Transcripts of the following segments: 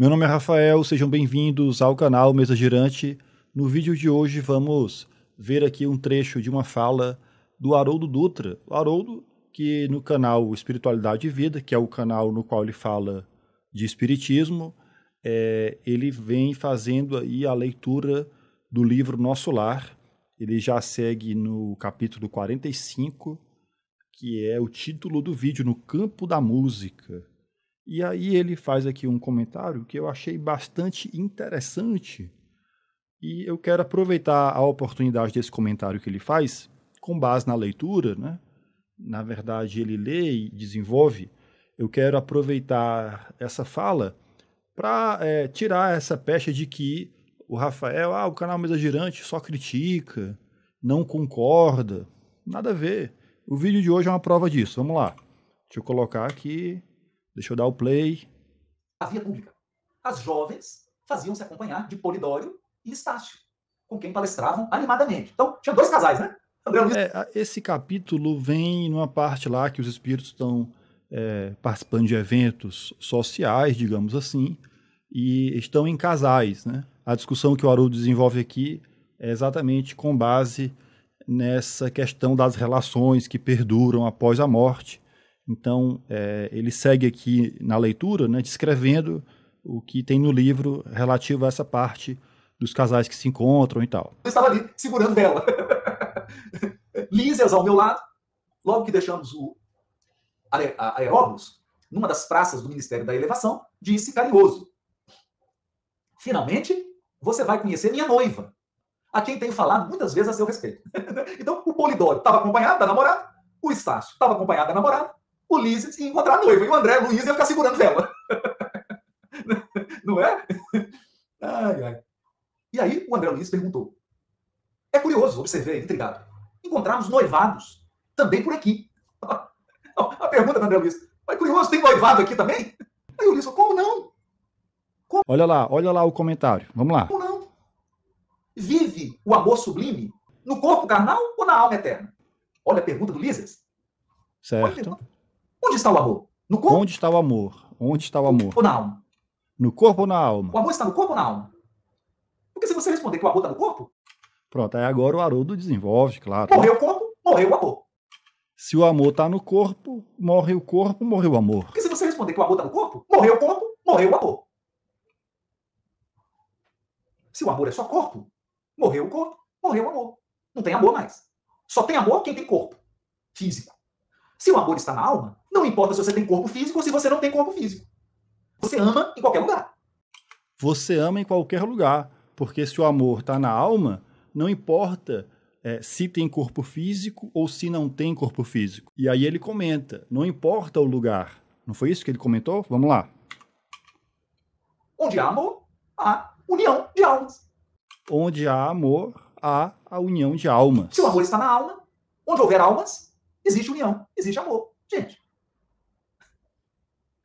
Meu nome é Rafael, sejam bem-vindos ao canal Mesa Girante. No vídeo de hoje vamos ver aqui um trecho de uma fala do Haroldo Dutra. O Haroldo, que no canal Espiritualidade e Vida, que é o canal no qual ele fala de espiritismo, é, ele vem fazendo aí a leitura do livro Nosso Lar. Ele já segue no capítulo 45, que é o título do vídeo, No Campo da Música. E aí ele faz aqui um comentário que eu achei bastante interessante e eu quero aproveitar a oportunidade desse comentário que ele faz, com base na leitura, né? Na verdade, ele lê e desenvolve. Eu quero aproveitar essa fala para é, tirar essa pecha de que o Rafael, ah, o canal Mesa Girante só critica, não concorda. Nada a ver. O vídeo de hoje é uma prova disso. Vamos lá. Deixa eu colocar aqui Deixa eu dar o play. A via pública. As jovens faziam-se acompanhar de Polidório e Estácio, com quem palestravam animadamente. Então, tinha dois casais, né? André Luiz... É, esse capítulo vem numa parte lá que os espíritos estão é, participando de eventos sociais, digamos assim, e estão em casais, né? A discussão que o Haroldo desenvolve aqui é exatamente com base nessa questão das relações que perduram após a morte então, é, ele segue aqui na leitura, né, descrevendo o que tem no livro relativo a essa parte dos casais que se encontram e tal. Eu estava ali, segurando ela. Lísias ao meu lado. Logo que deixamos o aer aeróbus, numa das praças do Ministério da Elevação, disse carinhoso: Finalmente, você vai conhecer minha noiva, a quem tenho falado muitas vezes a seu respeito. então, o Polidoro estava acompanhado da namorada, o Estácio estava acompanhado da namorada, Ulisses ia encontrar a noiva. E o André Luiz ia ficar segurando ela. Não é? Ai, ai. E aí o André Luiz perguntou. É curioso, observei, intrigado. Encontramos noivados também por aqui. A pergunta do André Luiz. Mas curioso, tem noivado aqui também? Aí o Luiz falou, como não? Como? Olha lá, olha lá o comentário. Vamos lá. Como não? Vive o amor sublime no corpo carnal ou na alma eterna? Olha a pergunta do Lízias. Certo. Onde está o amor? No corpo? Onde está o amor? Onde está o amor? No corpo na alma. No corpo ou na alma? O amor está no corpo ou na alma? Porque se você responder que o amor está no corpo. Pronto, aí agora o Haroldo desenvolve, claro. Né? Morreu o corpo, morreu o amor. Se o amor está no corpo, morre o corpo, morreu o amor. Porque se você responder que o amor está no corpo, morreu o corpo, morreu o amor. Se o amor é só corpo, morreu o corpo, morreu o amor. Não tem amor mais. Só tem amor quem tem corpo físico. Se o amor está na alma, não importa se você tem corpo físico ou se você não tem corpo físico. Você ama em qualquer lugar. Você ama em qualquer lugar, porque se o amor está na alma, não importa é, se tem corpo físico ou se não tem corpo físico. E aí ele comenta: não importa o lugar. Não foi isso que ele comentou? Vamos lá. Onde há amor, há união de almas. Onde há amor, há a união de almas. Se o amor está na alma, onde houver almas, existe união, existe amor. Gente,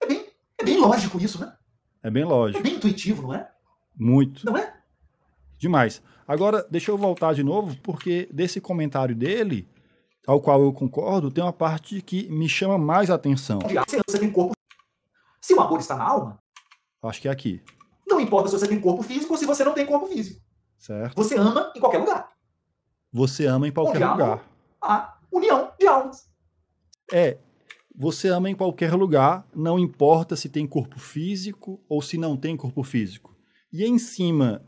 é bem, é bem lógico isso, né? É bem lógico. É bem intuitivo, não é? Muito. Não é? Demais. Agora, deixa eu voltar de novo, porque desse comentário dele, ao qual eu concordo, tem uma parte que me chama mais atenção. Se você tem corpo. Se o amor está na alma. Acho que é aqui. Não importa se você tem corpo físico ou se você não tem corpo físico. Certo. Você ama em qualquer lugar. Você ama em qualquer lugar. Há união de almas. É, você ama em qualquer lugar, não importa se tem corpo físico ou se não tem corpo físico. E é em cima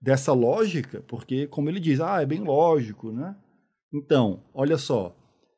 dessa lógica, porque como ele diz, ah, é bem lógico, né? Então, olha só,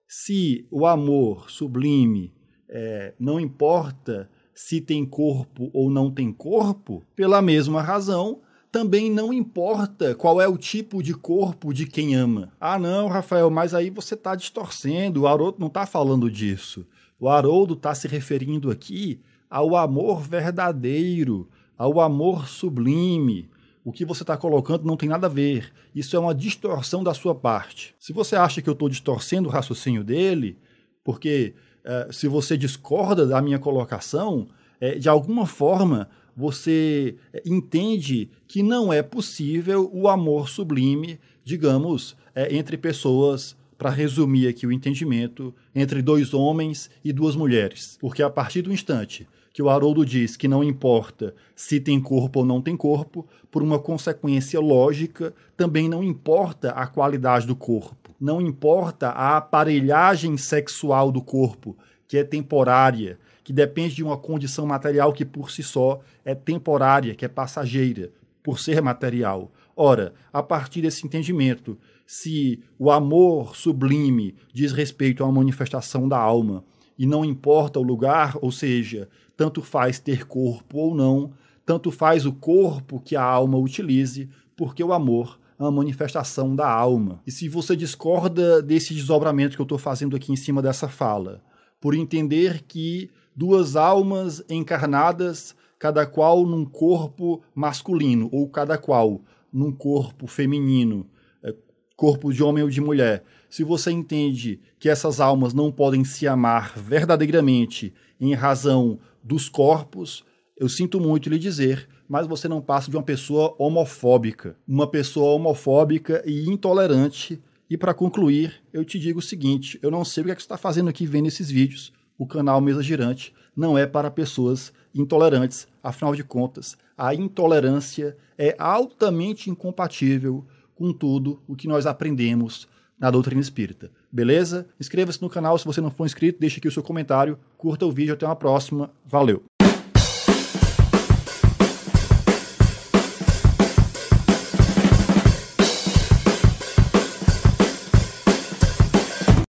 se o amor sublime é, não importa se tem corpo ou não tem corpo, pela mesma razão, também não importa qual é o tipo de corpo de quem ama. Ah, não, Rafael, mas aí você está distorcendo. O Haroldo não está falando disso. O Haroldo está se referindo aqui ao amor verdadeiro, ao amor sublime. O que você está colocando não tem nada a ver. Isso é uma distorção da sua parte. Se você acha que eu estou distorcendo o raciocínio dele, porque eh, se você discorda da minha colocação, é de alguma forma você eh, entende que não é possível o amor sublime, digamos, é, entre pessoas para resumir aqui o entendimento entre dois homens e duas mulheres. Porque a partir do instante que o Haroldo diz que não importa se tem corpo ou não tem corpo, por uma consequência lógica, também não importa a qualidade do corpo, não importa a aparelhagem sexual do corpo, que é temporária, que depende de uma condição material que por si só é temporária, que é passageira, por ser material. Ora, a partir desse entendimento, se o amor sublime diz respeito a uma manifestação da alma e não importa o lugar, ou seja, tanto faz ter corpo ou não, tanto faz o corpo que a alma utilize, porque o amor é uma manifestação da alma. E se você discorda desse desdobramento que eu estou fazendo aqui em cima dessa fala, por entender que duas almas encarnadas, cada qual num corpo masculino, ou cada qual num corpo feminino, é, corpo de homem ou de mulher. Se você entende que essas almas não podem se amar verdadeiramente em razão dos corpos, eu sinto muito lhe dizer, mas você não passa de uma pessoa homofóbica. Uma pessoa homofóbica e intolerante. E para concluir, eu te digo o seguinte: eu não sei o que, é que você está fazendo aqui vendo esses vídeos, o canal Mesa Girante não é para pessoas intolerantes. Afinal de contas, a intolerância é altamente incompatível com tudo o que nós aprendemos na doutrina espírita. Beleza? Inscreva-se no canal se você não for inscrito, deixe aqui o seu comentário, curta o vídeo, até uma próxima. Valeu!